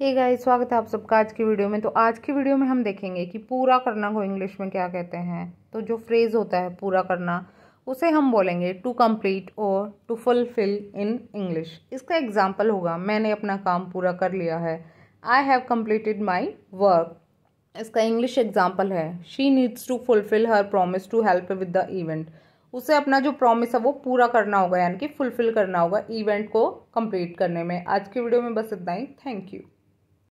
hey guys स्वागत है आप सबका आज की वीडियो में तो आज की वीडियो में हम देखेंगे कि पूरा करना को इंग्लिश में क्या कहते हैं तो जो फ्रेज़ होता है पूरा करना उसे हम बोलेंगे टू कंप्लीट और टू फुलफिल इन इंग्लिश इसका एग्जांपल होगा मैंने अपना काम पूरा कर लिया है I have completed my work इसका इंग्लिश एग्जाम्पल है she needs to fulfil her promise to help with the event उसे अपना जो प्रॉमिस है वो पूरा करना होगा यानी कि फुलफिल करना होगा इवेंट को कम्प्लीट करने में आज की वीडियो में बस इतना ही थैंक यू